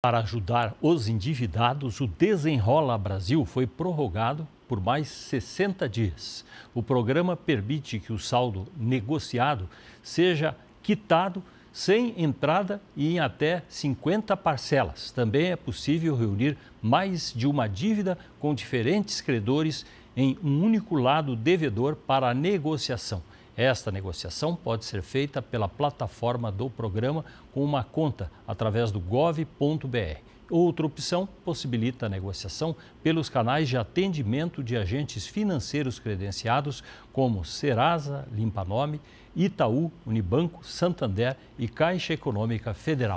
Para ajudar os endividados, o Desenrola Brasil foi prorrogado por mais 60 dias. O programa permite que o saldo negociado seja quitado sem entrada e em até 50 parcelas. Também é possível reunir mais de uma dívida com diferentes credores em um único lado devedor para a negociação. Esta negociação pode ser feita pela plataforma do programa com uma conta através do gov.br. Outra opção possibilita a negociação pelos canais de atendimento de agentes financeiros credenciados, como Serasa, Limpanome, Itaú, Unibanco, Santander e Caixa Econômica Federal.